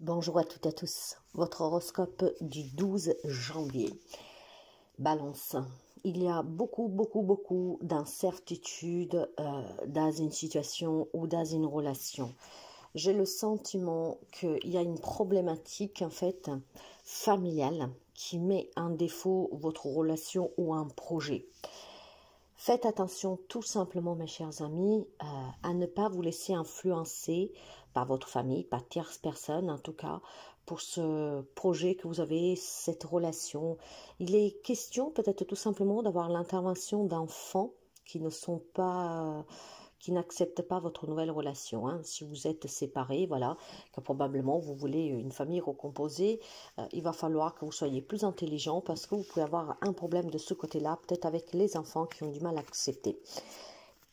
Bonjour à toutes et à tous. Votre horoscope du 12 janvier. Balance. Il y a beaucoup, beaucoup, beaucoup d'incertitudes euh, dans une situation ou dans une relation. J'ai le sentiment qu'il y a une problématique, en fait, familiale qui met en défaut votre relation ou un projet. Faites attention tout simplement, mes chers amis, euh, à ne pas vous laisser influencer par votre famille, par tierce personne en tout cas, pour ce projet que vous avez, cette relation. Il est question peut-être tout simplement d'avoir l'intervention d'enfants qui ne sont pas qui n'acceptent pas votre nouvelle relation. Hein. Si vous êtes séparés, voilà, que probablement vous voulez une famille recomposée, euh, il va falloir que vous soyez plus intelligent parce que vous pouvez avoir un problème de ce côté-là, peut-être avec les enfants qui ont du mal à accepter.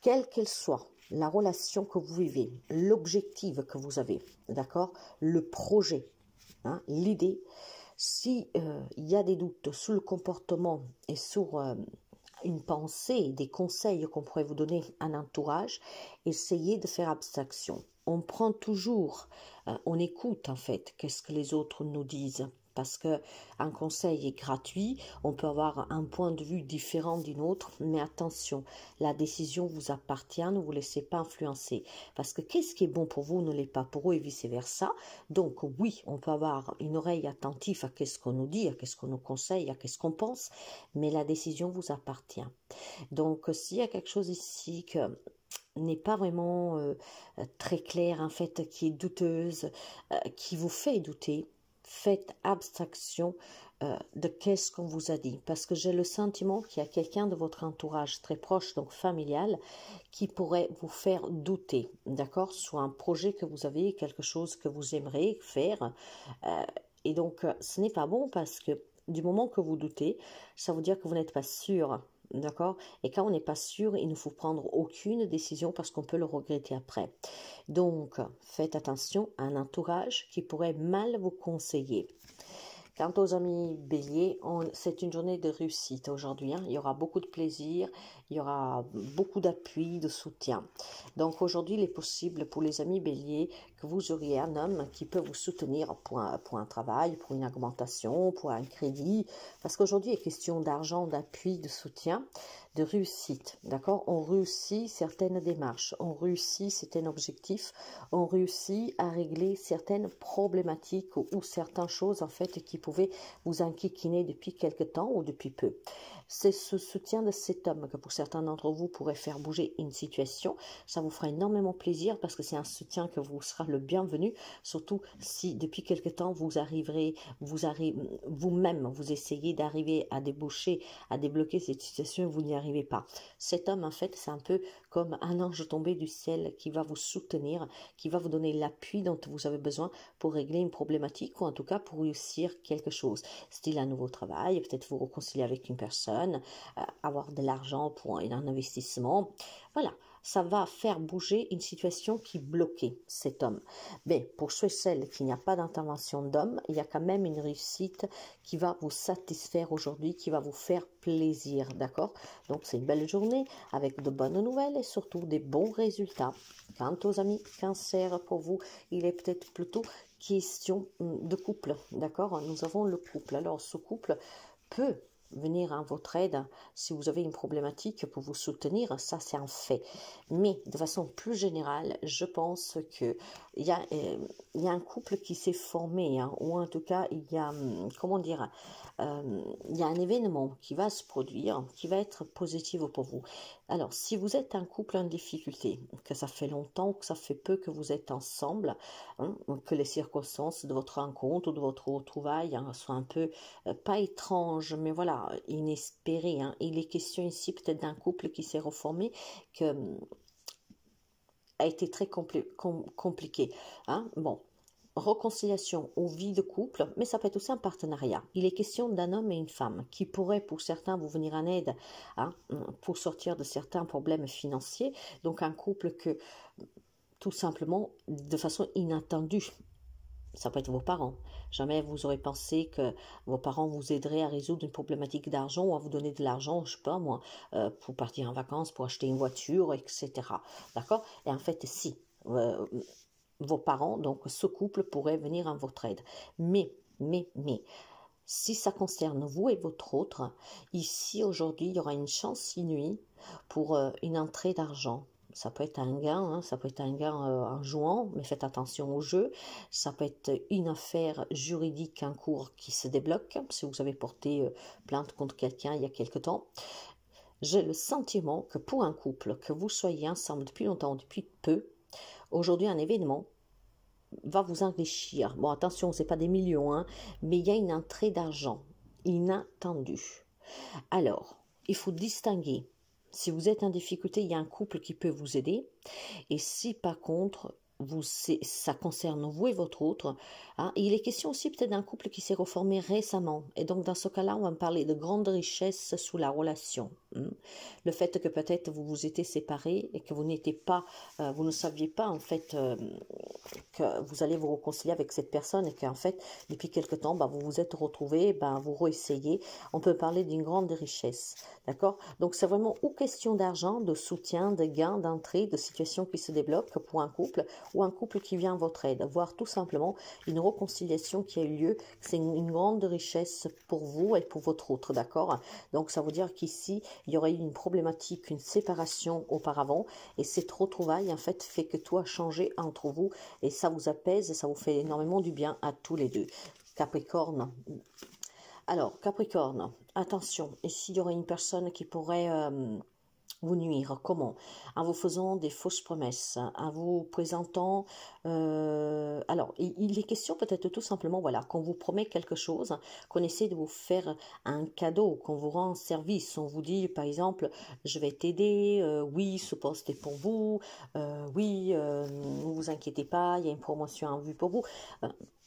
Quelle qu'elle soit, la relation que vous vivez, l'objectif que vous avez, d'accord Le projet, hein, l'idée. S'il euh, y a des doutes sur le comportement et sur euh, une pensée, des conseils qu'on pourrait vous donner, un entourage, essayez de faire abstraction. On prend toujours, euh, on écoute en fait, qu'est-ce que les autres nous disent parce que un conseil est gratuit, on peut avoir un point de vue différent d'une autre, mais attention, la décision vous appartient, ne vous laissez pas influencer, parce que qu'est-ce qui est bon pour vous ne l'est pas pour eux et vice-versa. Donc oui, on peut avoir une oreille attentive à ce qu'on nous dit, à ce qu'on nous conseille, à ce qu'on pense, mais la décision vous appartient. Donc s'il y a quelque chose ici qui n'est pas vraiment euh, très clair, en fait, qui est douteuse, euh, qui vous fait douter, faites abstraction euh, de qu'est-ce qu'on vous a dit. Parce que j'ai le sentiment qu'il y a quelqu'un de votre entourage très proche, donc familial, qui pourrait vous faire douter, d'accord, sur un projet que vous avez, quelque chose que vous aimeriez faire. Euh, et donc, euh, ce n'est pas bon parce que du moment que vous doutez, ça veut dire que vous n'êtes pas sûr D'accord Et quand on n'est pas sûr, il ne faut prendre aucune décision parce qu'on peut le regretter après. Donc, faites attention à un entourage qui pourrait mal vous conseiller. Quant aux amis béliers, c'est une journée de réussite aujourd'hui. Hein. Il y aura beaucoup de plaisir, il y aura beaucoup d'appui, de soutien. Donc aujourd'hui, il est possible pour les amis béliers vous auriez un homme qui peut vous soutenir pour un, travail, pour une augmentation, pour un crédit, parce qu'aujourd'hui, il est question d'argent, d'appui, de soutien, de réussite, d'accord On réussit certaines démarches, on réussit certains objectifs, on réussit à régler certaines problématiques ou, certaines choses, en fait, qui pouvaient vous inquiéter depuis quelque temps ou depuis peu. C'est ce soutien de cet homme que pour certains d'entre vous pourrait faire bouger une situation. Ça vous fera énormément plaisir parce que c'est un soutien que vous sera le le bienvenu, surtout si depuis quelque temps vous arriverez, vous arrivez vous-même, vous essayez d'arriver à déboucher, à débloquer cette situation, vous n'y arrivez pas. Cet homme, en fait, c'est un peu comme un ange tombé du ciel qui va vous soutenir, qui va vous donner l'appui dont vous avez besoin pour régler une problématique ou en tout cas pour réussir quelque chose. Style un nouveau travail, peut-être vous reconcilier avec une personne, euh, avoir de l'argent pour un investissement. Voilà ça va faire bouger une situation qui bloquait cet homme. Mais pour ceux et celles qui n'y a pas d'intervention d'homme, il y a quand même une réussite qui va vous satisfaire aujourd'hui, qui va vous faire plaisir, d'accord Donc c'est une belle journée avec de bonnes nouvelles et surtout des bons résultats. Quant aux amis cancer, pour vous, il est peut-être plutôt question hum, de couple, d'accord Nous avons le couple. Alors ce couple peut venir en votre aide si vous avez une problématique pour vous soutenir, ça c'est un fait. Mais de façon plus générale, je pense que il y, a euh, un couple qui s'est formé, hein, ou en tout cas il y a, hum, comment dire, euh, il y a un événement qui va se produire, qui va être positif pour vous. Alors, si vous êtes un couple en difficulté, que ça fait longtemps, que ça fait peu que vous êtes ensemble, hein, que les circonstances de votre rencontre ou de votre retrouvaille hein, soient un peu, euh, pas étranges, mais voilà, inespérées. Il hein, est question ici peut-être d'un couple qui s'est reformé, que hum, a été très compliqué. Hein? Bon, réconciliation ou vie de couple, mais ça peut être aussi un partenariat. Il est question d'un homme et une femme qui pourraient, pour certains, vous venir en aide hein, pour sortir de certains problèmes financiers. Donc un couple que, tout simplement, de façon inattendue, ça peut être vos parents. Jamais vous aurez pensé que vos parents vous aideraient à résoudre une problématique d'argent ou à vous donner de l'argent, je ne sais pas moi, euh, pour partir en vacances, pour acheter une voiture, etc. D'accord Et en fait, si. Euh, vos parents, donc ce couple pourrait venir en votre aide. Mais, mais, mais, si ça concerne vous et votre autre, ici aujourd'hui, il y aura une chance inouïe pour euh, une entrée d'argent. Ça peut être un gain, hein, ça peut être un gain euh, en jouant, mais faites attention au jeu. Ça peut être une affaire juridique en cours qui se débloque, si vous avez porté euh, plainte contre quelqu'un il y a quelque temps. J'ai le sentiment que pour un couple, que vous soyez ensemble depuis longtemps, depuis peu, aujourd'hui un événement va vous enrichir. Bon, attention, ce n'est pas des millions, hein, mais il y a une entrée d'argent inattendue. Alors, il faut distinguer. Si vous êtes en difficulté, il y a un couple qui peut vous aider. Et si par contre, vous, ça concerne vous et votre autre. Hein. il est question aussi peut-être d'un couple qui s'est reformé récemment. Et donc dans ce cas-là, on va me parler de grande richesse sous la relation. Hein. Le fait que peut-être vous vous étiez séparés et que vous n'étiez pas, euh, vous ne saviez pas en fait euh, que vous allez vous réconcilier avec cette personne et qu'en fait depuis quelque temps, bah, vous vous êtes retrouvés, ben vous réessayez. On peut parler d'une grande richesse, d'accord Donc c'est vraiment ou question d'argent, de soutien, de gains, d'entrée, de situation qui se développe pour un couple, ou un couple qui vient à votre aide, voire tout simplement une réconciliation qui a eu lieu. C'est une grande richesse pour vous et pour votre autre, d'accord Donc ça veut dire qu'ici, il y aurait eu une problématique, une séparation auparavant, et cette retrouvaille, en fait, fait que toi a changé entre vous, et ça vous apaise, ça vous fait énormément du bien à tous les deux. Capricorne, alors, Capricorne, attention, ici il y aurait une personne qui pourrait euh, vous nuire. Comment En vous faisant des fausses promesses, en vous présentant... Euh, alors, il est question peut-être tout simplement, voilà, qu'on vous promet quelque chose, qu'on essaie de vous faire un cadeau, qu'on vous rend service, on vous dit par exemple, je vais t'aider, euh, oui, ce poste est pour vous, euh, oui, ne vous inquiétez pas, il y a une promotion en vue pour vous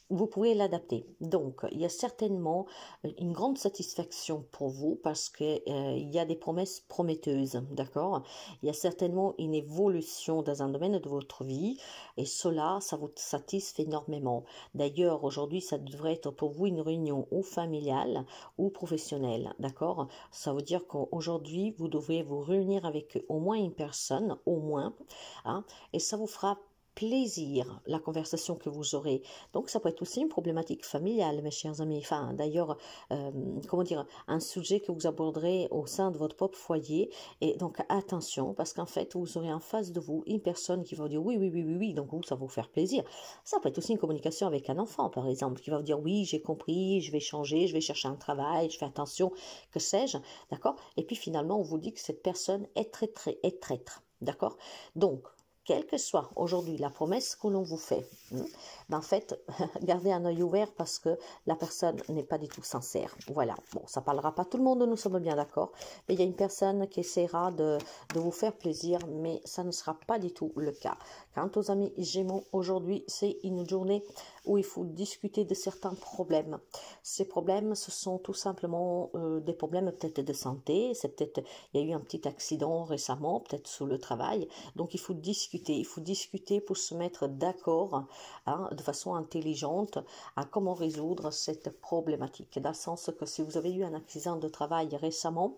vous pouvez l'adapter. Donc, il y a certainement euh, une grande satisfaction pour vous parce qu'il euh, y a des promesses prometteuses, d'accord Il y a certainement une évolution dans un domaine de votre vie et cela, ça vous satisfait énormément. D'ailleurs, aujourd'hui, ça devrait être pour vous une réunion ou familiale ou professionnelle, d'accord Ça veut dire qu'aujourd'hui, vous devrez vous réunir avec au moins une personne, au moins, hein, et ça vous fera plaisir la conversation que vous aurez. Donc ça peut être aussi une problématique familiale, mes chers amis. Enfin, d'ailleurs, euh, comment dire, un sujet que vous aborderez au sein de votre propre foyer. Et donc attention, parce qu'en fait, vous aurez en face de vous une personne qui va vous dire oui, oui, oui, oui, oui, donc ça va vous faire plaisir. Ça peut être aussi une communication avec un enfant, par exemple, qui va vous dire oui, j'ai compris, je vais changer, je vais chercher un travail, je fais attention, que sais-je, d'accord Et puis finalement, on vous dit que cette personne est très très est traître, d'accord Donc, quelle que soit aujourd'hui la promesse que l'on vous fait, hein, ben, en fait, gardez un œil ouvert parce que la personne n'est pas du tout sincère. Voilà, bon, ça parlera pas tout le monde, nous sommes bien d'accord, mais il y a une personne qui essaiera de, vous faire plaisir, mais ça ne sera pas du tout le cas. Quant aux amis Gémeaux, aujourd'hui, c'est une journée où il faut discuter de certains problèmes. Ces problèmes, ce sont tout simplement euh, des problèmes peut-être de santé, c'est peut-être, il y a eu un petit accident récemment, peut-être sous le travail, donc il faut discuter il faut discuter pour se mettre d'accord hein, de façon intelligente à comment résoudre cette problématique. Dans le sens que si vous avez eu un accident de travail récemment,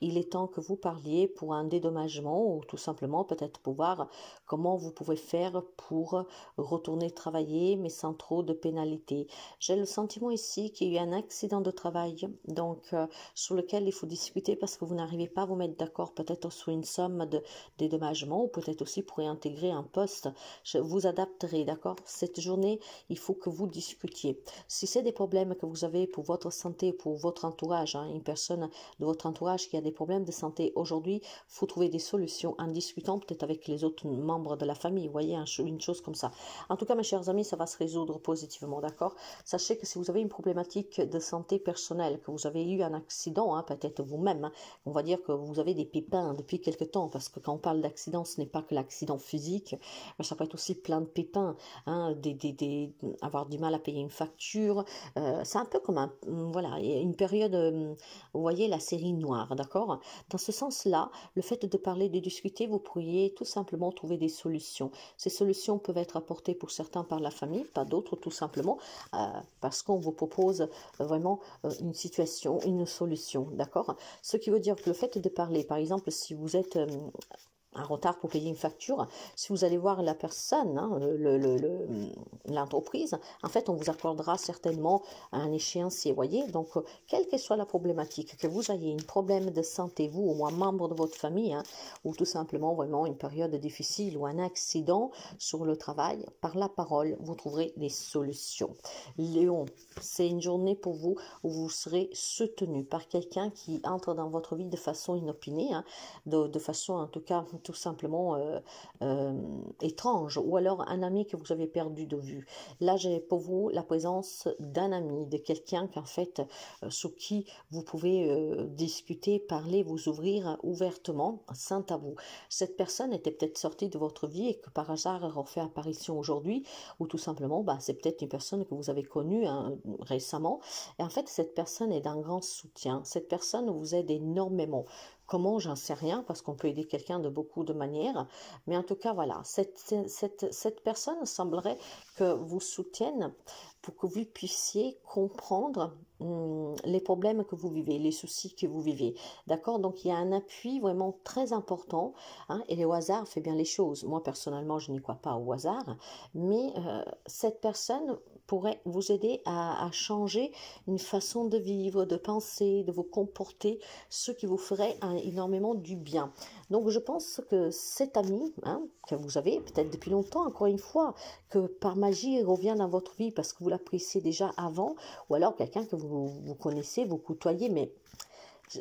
il est temps que vous parliez pour un dédommagement ou tout simplement peut-être pour voir comment vous pouvez faire pour retourner travailler mais sans trop de pénalités J'ai le sentiment ici qu'il y a eu un accident de travail donc euh, sur lequel il faut discuter parce que vous n'arrivez pas à vous mettre d'accord peut-être sur une somme de dédommagement ou peut-être aussi pour un intégrer un poste, je vous adapterai, d'accord Cette journée, il faut que vous discutiez. Si c'est des problèmes que vous avez pour votre santé, pour votre entourage, hein, une personne de votre entourage qui a des problèmes de santé aujourd'hui, faut trouver des solutions en discutant peut-être avec les autres membres de la famille, vous voyez, une chose comme ça. En tout cas, mes chers amis, ça va se résoudre positivement, d'accord Sachez que si vous avez une problématique de santé personnelle, que vous avez eu un accident, hein, peut-être vous-même, hein, on va dire que vous avez des pépins depuis quelque temps, parce que quand on parle d'accident, ce n'est pas que l'accident physique, ça peut être aussi plein de pépins, hein, avoir du mal à payer une facture. Euh, c'est un peu comme mm, voilà, une période, euh, vous voyez, la série noire, d'accord Dans ce sens-là, le fait de parler, de discuter, vous pourriez tout simplement trouver des solutions. Ces solutions peuvent être apportées pour certains par la famille, pas d'autres tout simplement, euh, parce qu'on vous propose vraiment une situation, une solution, d'accord Ce qui veut dire que le fait de parler, par exemple, si vous êtes un retard pour payer une facture, si vous allez voir la personne, hein, hum, l'entreprise, en fait, on vous accordera certainement un échéancier, voyez. Donc, euh, quelle que soit la problématique, que vous ayez un problème de santé, vous ou un membre de votre famille, hein, ou tout simplement vraiment une période difficile ou un accident sur le travail, par la parole, vous trouverez des solutions. Léon, c'est une journée pour vous où vous serez soutenu par quelqu'un qui entre dans votre vie de façon inopinée, hein, de, de façon en tout cas tout simplement euh, euh, étrange, ou alors un ami que vous avez perdu de vue. Là, j'ai pour vous la présence d'un ami, de quelqu'un qui en fait, euh, sous qui vous pouvez discuter, parler, vous ouvrir ouvertement, saint à vous. Cette personne était peut-être sortie de votre vie et que par hasard elle refait apparition aujourd'hui, ou tout simplement, bah, c'est peut-être une personne que vous avez connue hein, récemment. Et en fait, cette personne est d'un grand soutien. Cette personne vous aide énormément. Comment, j'en sais rien, parce qu'on peut aider quelqu'un de beaucoup de manières. Mais en tout cas, voilà, cette, cette, cette personne semblerait que vous soutienne pour que vous puissiez comprendre Hum, les problèmes que vous vivez, les soucis que vous vivez. D'accord Donc il y a un appui vraiment très important. Hein, et le hasard fait bien les choses. Moi personnellement, je n'y crois pas au hasard. Mais euh, cette personne pourrait vous aider à, changer une façon de vivre, de penser, de vous comporter, ce qui vous ferait énormément du bien. Donc je pense que cet ami hein, que vous avez peut-être depuis longtemps, encore une fois, que par magie revient dans votre vie parce que vous l'appréciez déjà avant, ou alors quelqu'un que vous vous, connaissez, vous côtoyez, mais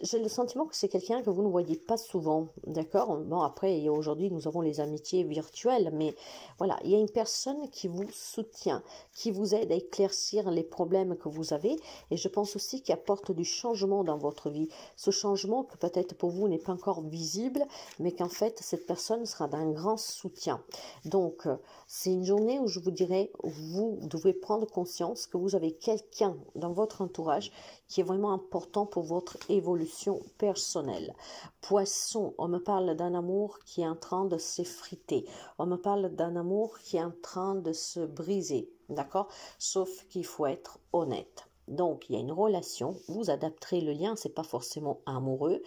j'ai le sentiment que c'est quelqu'un que vous ne voyez pas souvent, d'accord Bon, après, aujourd'hui, nous avons les amitiés virtuelles, mais voilà, il y a une personne qui vous soutient, qui vous aide à éclaircir les problèmes que vous avez, et je pense aussi qu'il apporte du changement dans votre vie. Ce changement que peut-être pour vous n'est pas encore visible, mais qu'en fait, cette personne sera d'un grand soutien. Donc, euh, c'est une journée où je vous dirais, vous devez prendre conscience que vous avez quelqu'un dans votre entourage qui est vraiment important pour votre évolution personnelle. Poisson, on me parle d'un amour qui est en train de s'effriter. On me parle d'un amour qui est en train de se briser. D'accord Sauf qu'il faut être honnête. Donc, il y a une relation, vous adapterez le lien, c'est pas forcément amoureux,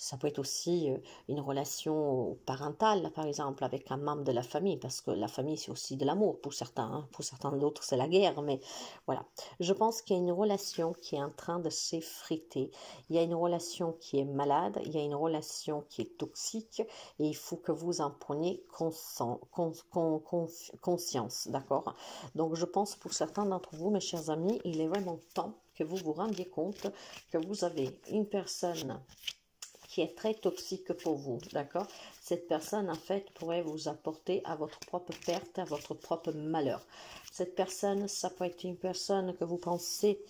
ça peut être aussi euh, une relation parentale, par exemple, avec un membre de la famille, parce que la famille, c'est aussi de l'amour pour certains. Hein. Pour certains d'autres, c'est la guerre, mais voilà. Je pense qu'il y a une relation qui est en train de s'effriter. Il y a une relation qui est malade, il y a une relation qui est toxique, et il faut que vous en preniez conscience, d'accord Donc, je pense pour certains d'entre vous, mes chers amis, il est vraiment temps que vous vous rendiez compte que vous avez une personne qui est très toxique pour vous, d'accord Cette personne, en fait, pourrait vous apporter à votre propre perte, à votre propre malheur. Cette personne, ça peut être une personne que vous pensez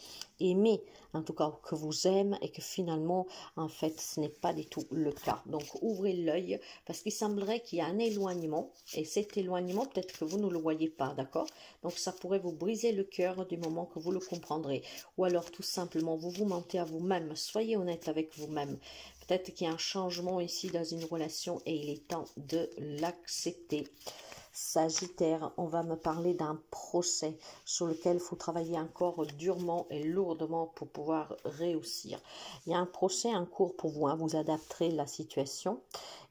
aimer, en tout cas que vous aime, et que finalement, en fait, ce n'est pas du tout le cas. Donc, ouvrez l'œil, parce qu'il semblerait qu'il y a un éloignement, et cet éloignement, peut-être que vous ne le voyez pas, d'accord Donc, ça pourrait vous briser le cœur du moment que vous le comprendrez. Ou alors, tout simplement, vous vous mentez à vous-même, soyez honnête avec vous-même. Peut-être qu'il y a un changement ici dans une relation et il est temps de l'accepter. Sagittaire, on va me parler d'un procès sur lequel il faut travailler encore durement et lourdement pour pouvoir réussir. Il y a un procès en cours pour vous, hein. vous adapterez la situation.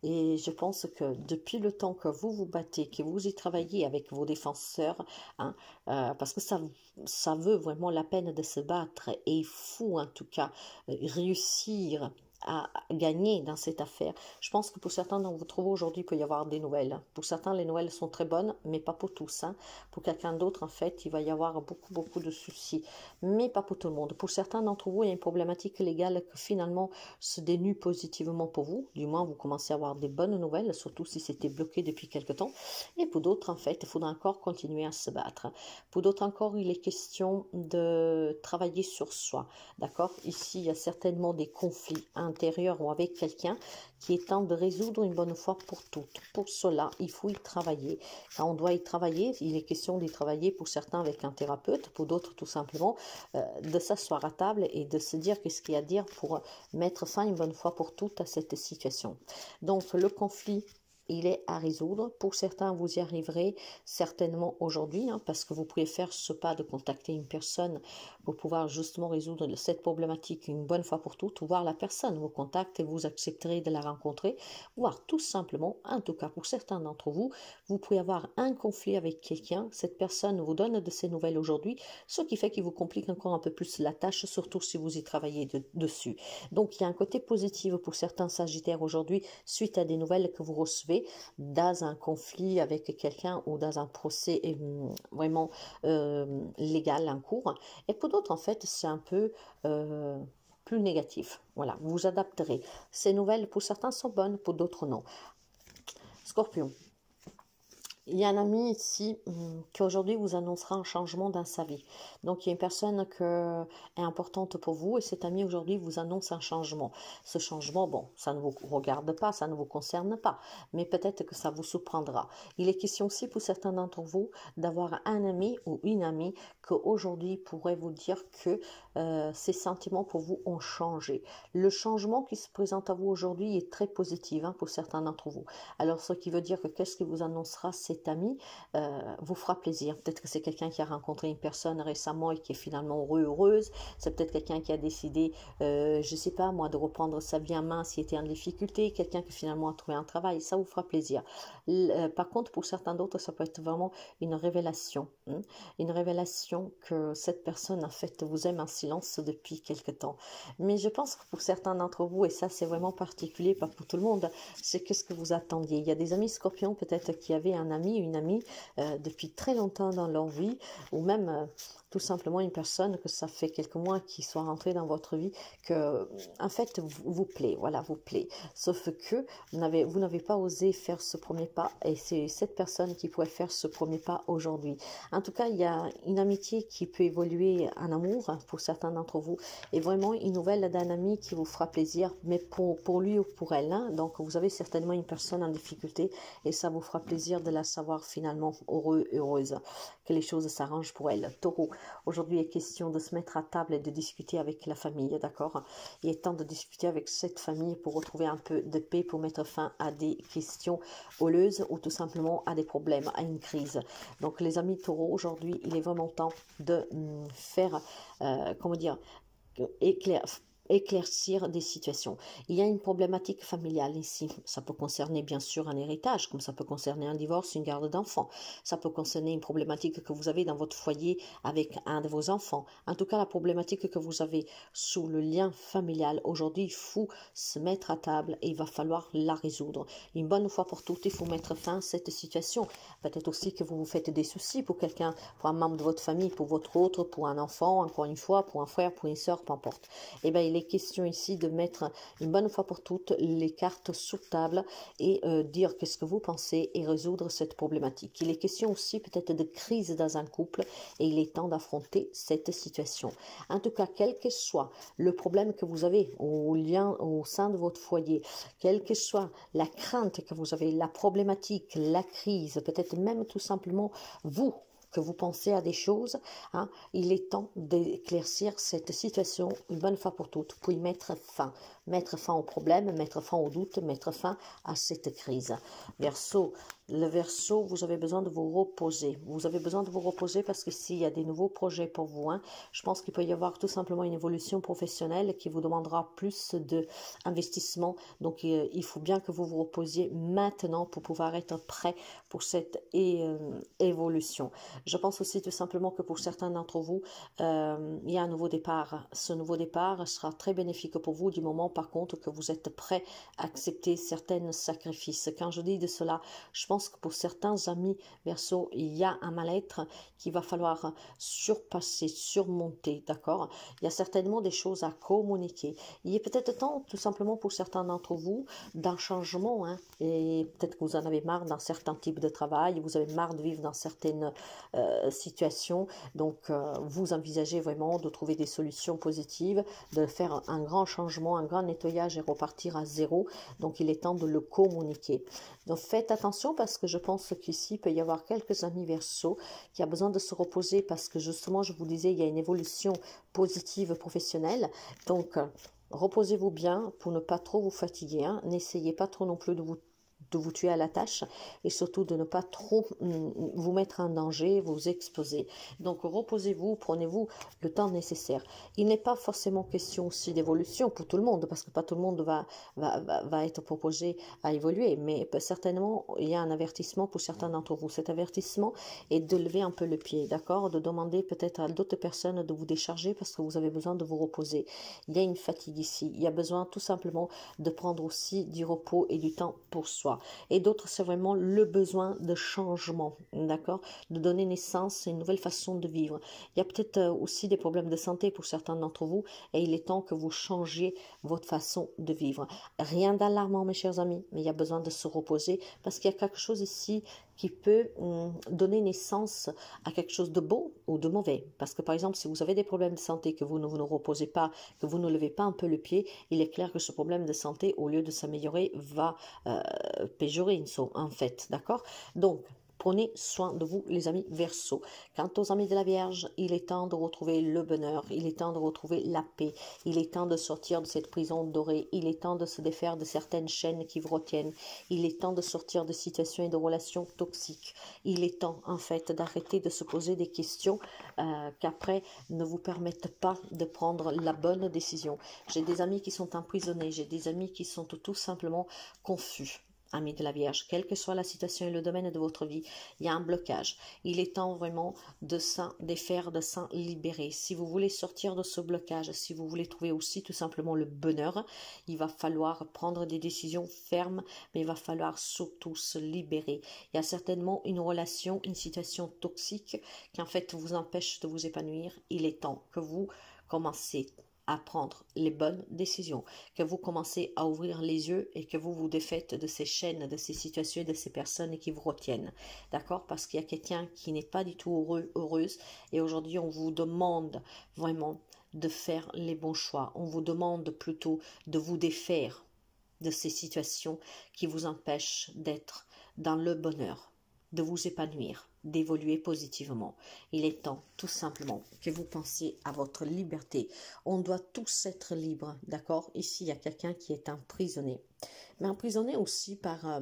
Et je pense que depuis le temps que vous vous battez, que vous y travaillez avec vos défenseurs, hein, euh, parce que ça, ça veut vraiment la peine de se battre et il faut en tout cas euh, réussir à gagner dans cette affaire. Je pense que pour certains d'entre vous trouvez aujourd'hui, il peut y avoir des nouvelles. Pour certains, les nouvelles sont très bonnes, mais pas pour tous. Hein. Pour quelqu'un d'autre, en fait, il va y avoir beaucoup, beaucoup de soucis, mais pas pour tout le monde. Pour certains d'entre vous, il y a une problématique légale qui finalement se dénue positivement pour vous. Du moins, vous commencez à avoir des bonnes nouvelles, surtout si c'était bloqué depuis quelque temps. Et pour d'autres, en fait, il faudra encore continuer à se battre. Pour d'autres encore, il est question de travailler sur soi. D'accord Ici, il y a certainement des conflits. Hein intérieur ou avec quelqu'un qui est temps de résoudre une bonne fois pour toutes. Pour cela, il faut y travailler. Quand on doit y travailler, il est question d'y travailler pour certains avec un thérapeute, pour d'autres tout simplement euh, de s'asseoir à table et de se dire qu'est-ce qu'il y a à dire pour mettre fin une bonne fois pour toutes à cette situation. Donc le conflit il est à résoudre. Pour certains, vous y arriverez certainement aujourd'hui, hein, parce que vous pouvez faire ce pas de contacter une personne pour pouvoir justement résoudre cette problématique une bonne fois pour toutes, voir la personne vous contacte et vous accepterez de la rencontrer, voir tout simplement, en tout cas pour certains d'entre vous, vous pouvez avoir un conflit avec quelqu'un, cette personne vous donne de ses nouvelles aujourd'hui, ce qui fait qu'il vous complique encore un peu plus la tâche, surtout si vous y travaillez dessus. Donc il y a un côté positif pour certains Sagittaires aujourd'hui suite à des nouvelles que vous recevez dans un conflit avec quelqu'un ou dans un procès euh, vraiment euh, légal en cours. Et pour d'autres, en fait, c'est un peu euh, plus négatif. Voilà, vous vous adapterez. Ces nouvelles, pour certains, sont bonnes, pour d'autres, non. Scorpion, il y a un ami ici hum, qui aujourd'hui vous annoncera un changement dans sa vie. Donc il y a une personne qui est importante pour vous et cet ami aujourd'hui vous annonce un changement. Ce changement, bon, ça ne vous regarde pas, ça ne vous concerne pas, mais peut-être que ça vous surprendra. Il est question aussi pour certains d'entre vous d'avoir un ami ou une amie qui aujourd'hui pourrait vous dire que euh, ses sentiments pour vous ont changé. Le changement qui se présente à vous aujourd'hui est très positif hein, pour certains d'entre vous. Alors ce qui veut dire que qu'est-ce qui vous annoncera, cet ami euh, vous fera plaisir. Peut-être que c'est quelqu'un qui a rencontré une personne récemment et qui est finalement heureux, heureuse. C'est peut-être quelqu'un qui a décidé, euh, je sais pas moi, de reprendre sa vie en main s'il était en difficulté. Quelqu'un qui finalement a trouvé un travail. Ça vous fera plaisir. Euh, par contre, pour certains d'autres, ça peut être vraiment une révélation. Hein. Une révélation que cette personne, en fait, vous aime en silence depuis quelque temps. Mais je pense que pour certains d'entre vous, et ça c'est vraiment particulier, pas pour tout le monde, c'est quest ce que vous attendiez. Il y a des amis scorpions peut-être qui avaient un ami une amie euh, depuis très longtemps dans leur vie, ou même euh, tout simplement une personne que ça fait quelques mois qui soit rentrée dans votre vie, que en fait vous, plaît, voilà, vous plaît. Sauf que vous n'avez pas osé faire ce premier pas, et c'est cette personne qui pourrait faire ce premier pas aujourd'hui. En tout cas, il y a une amitié qui peut évoluer en amour hein, pour certains d'entre vous, et vraiment une nouvelle d'un ami qui vous fera plaisir, mais pour, pour lui ou pour elle. Hein. Donc vous avez certainement une personne en difficulté, et ça vous fera plaisir de la savoir finalement heureux heureuse, que les choses s'arrangent pour elle. Taureau, aujourd'hui est question de se mettre à table et de discuter avec la famille, d'accord Il est temps de discuter avec cette famille pour retrouver un peu de paix, pour mettre fin à des questions houleuses ou tout simplement à des problèmes, à une crise. Donc les amis taureaux, aujourd'hui, il est vraiment temps de hum, faire, euh, comment dire, éclair, éclaircir des situations. Il y a une problématique familiale ici. Ça peut concerner bien sûr un héritage, comme ça peut concerner un divorce, une garde d'enfants. Ça peut concerner une problématique que vous avez dans votre foyer avec un de vos enfants. En tout cas, la problématique que vous avez sous le lien familial, aujourd'hui, il faut se mettre à table et il va falloir la résoudre. Une bonne fois pour toutes, il faut mettre fin à cette situation. Peut-être aussi que vous vous faites des soucis pour quelqu'un, pour un membre de votre famille, pour votre autre, pour un enfant, encore une fois, pour un frère, pour une soeur, peu importe. Eh bien, il est question ici de mettre une bonne fois pour toutes les cartes sur table et euh, dire qu'est-ce que vous pensez et résoudre cette problématique. Il est question aussi peut-être de crise dans un couple et il est temps d'affronter cette situation. En tout cas, quel que soit le problème que vous avez au lien au sein de votre foyer, quelle que soit la crainte que vous avez, la problématique, la crise, peut-être même tout simplement vous que vous pensez à des choses, hein, il est temps d'éclaircir cette situation une bonne fois pour toutes, pour y mettre fin. Mettre fin au problème, mettre fin aux doutes, mettre fin à cette crise. Verseau, le verso, vous avez besoin de vous reposer. Vous avez besoin de vous reposer parce que s'il y a des nouveaux projets pour vous, hein, je pense qu'il peut y avoir tout simplement une évolution professionnelle qui vous demandera plus d'investissement. Donc, euh, il faut bien que vous vous reposiez maintenant pour pouvoir être prêt pour cette euh, évolution. Je pense aussi tout simplement que pour certains d'entre vous, euh, il y a un nouveau départ. Ce nouveau départ sera très bénéfique pour vous du moment, par contre, que vous êtes prêt à accepter certains sacrifices. Quand je dis de cela, je pense que pour certains amis verso, il y a un mal-être qu'il va falloir surpasser, surmonter, d'accord Il y a certainement des choses à communiquer. Il est peut-être temps, tout simplement pour certains d'entre vous, d'un changement, hein. et peut-être que vous en avez marre d'un certain type de travail, vous avez marre de vivre dans certaines euh, situations, donc euh, vous envisagez vraiment de trouver des solutions positives, de faire un grand changement, un grand nettoyage et repartir à zéro, donc il est temps de le communiquer. Donc faites attention parce que je pense qu'ici peut y avoir quelques amis verso qui a besoin de se reposer parce que justement, je vous disais, il y a une évolution positive professionnelle. Donc, reposez-vous bien pour ne pas trop vous fatiguer. Hein. N'essayez pas trop non plus de vous de vous tuer à la tâche et surtout de ne pas trop mm, vous mettre en danger, vous exposer. Donc reposez-vous, prenez-vous le temps nécessaire. Il n'est pas forcément question aussi d'évolution pour tout le monde parce que pas tout le monde va, va, être proposé à évoluer, mais certainement il y a un avertissement pour certains d'entre vous. Cet avertissement est de lever un peu le pied, d'accord De demander peut-être à d'autres personnes de vous décharger parce que vous avez besoin de vous reposer. Il y a une fatigue ici, il y a besoin tout simplement de prendre aussi du repos et du temps pour soi. Et d'autres, c'est vraiment le besoin de changement, d'accord De donner naissance à une nouvelle façon de vivre. Il y a peut-être euh, aussi des problèmes de santé pour certains d'entre vous et il est temps que vous changiez votre façon de vivre. Rien d'alarmant, mes chers amis, mais il y a besoin de se reposer parce qu'il y a quelque chose ici qui peut euh, donner naissance à quelque chose de beau ou de mauvais. Parce que par exemple, si vous avez des problèmes de santé, que vous ne vous ne reposez pas, que vous ne levez pas un peu le pied, il est clair que ce problème de santé, au lieu de s'améliorer, va euh, péjorer, en fait. D'accord Donc, Prenez soin de vous, les amis Verseau. Quant aux amis de la Vierge, il est temps de retrouver le bonheur, il est temps de retrouver la paix, il est temps de sortir de cette prison dorée, il est temps de se défaire de certaines chaînes qui vous retiennent, il est temps de sortir de situations et de relations toxiques. Il est temps, en fait, d'arrêter de se poser des questions euh, qu'après ne vous permettent pas de prendre la bonne décision. J'ai des amis qui sont emprisonnés, j'ai des amis qui sont tout simplement confus. Amis de la Vierge, quelle que soit la situation et le domaine de votre vie, il y a un blocage. Il est temps vraiment de s'en défaire, de s'en libérer. Si vous voulez sortir de ce blocage, si vous voulez trouver aussi tout simplement le bonheur, il va falloir prendre des décisions fermes, mais il va falloir surtout se libérer. Il y a certainement une relation, une situation toxique qui en fait vous empêche de vous épanouir. Il est temps que vous commencez prendre les bonnes décisions, que vous commencez à ouvrir les yeux et que vous vous défaites de ces chaînes, de ces situations, de ces personnes qui vous retiennent. D'accord Parce qu'il y a quelqu'un qui n'est pas du tout heureux, heureuse et aujourd'hui on vous demande vraiment de faire les bons choix. On vous demande plutôt de vous défaire de ces situations qui vous empêchent d'être dans le bonheur, de vous épanouir d'évoluer positivement. Il est temps tout simplement que vous pensiez à votre liberté. On doit tous être libres, d'accord Ici, il y a quelqu'un qui est emprisonné. Mais emprisonné aussi par euh,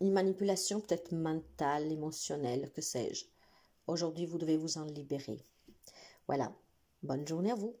une manipulation peut-être mentale, émotionnelle, que sais-je. Aujourd'hui, vous devez vous en libérer. Voilà. Bonne journée à vous.